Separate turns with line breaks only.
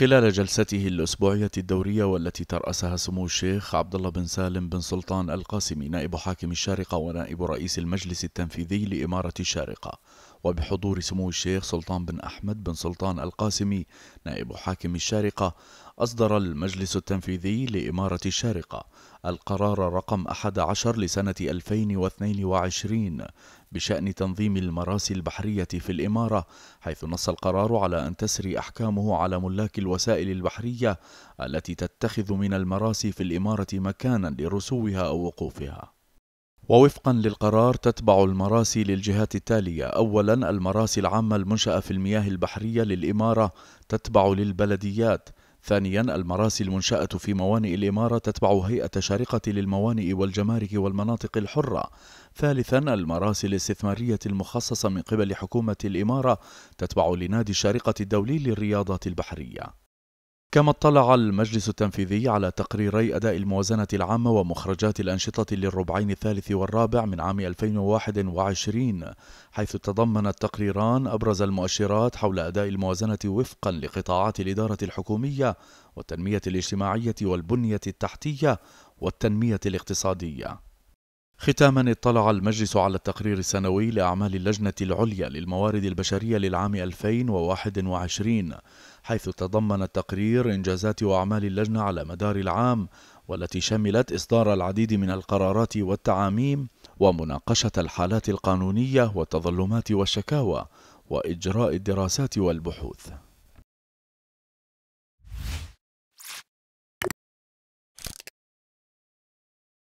خلال جلسته الأسبوعية الدورية والتي ترأسها سمو الشيخ عبد الله بن سالم بن سلطان القاسمي نائب حاكم الشارقة ونائب رئيس المجلس التنفيذي لإمارة الشارقة، وبحضور سمو الشيخ سلطان بن أحمد بن سلطان القاسمي نائب حاكم الشارقة أصدر المجلس التنفيذي لإمارة الشارقة القرار رقم 11 لسنة 2022 بشأن تنظيم المراسي البحرية في الإمارة حيث نص القرار على أن تسري أحكامه على ملاك الوسائل البحرية التي تتخذ من المراسي في الإمارة مكانا لرسوها أو وقوفها ووفقا للقرار تتبع المراسي للجهات التالية أولا المراسي العامة المنشأة في المياه البحرية للإمارة تتبع للبلديات ثانيا المراسي المنشأة في موانئ الإمارة تتبع هيئة شارقة للموانئ والجمارك والمناطق الحرة ثالثا المراسي الاستثمارية المخصصة من قبل حكومة الإمارة تتبع لنادي الشارقة الدولي للرياضات البحرية كما اطلع المجلس التنفيذي على تقريري أداء الموازنة العامة ومخرجات الأنشطة للربعين الثالث والرابع من عام 2021 حيث تضمن التقريران أبرز المؤشرات حول أداء الموازنة وفقا لقطاعات الإدارة الحكومية والتنمية الاجتماعية والبنية التحتية والتنمية الاقتصادية ختاما اطلع المجلس على التقرير السنوي لأعمال اللجنة العليا للموارد البشرية للعام 2021 حيث تضمن التقرير إنجازات وأعمال اللجنة على مدار العام والتي شملت إصدار العديد من القرارات والتعاميم ومناقشة الحالات القانونية والتظلمات والشكاوى وإجراء الدراسات والبحوث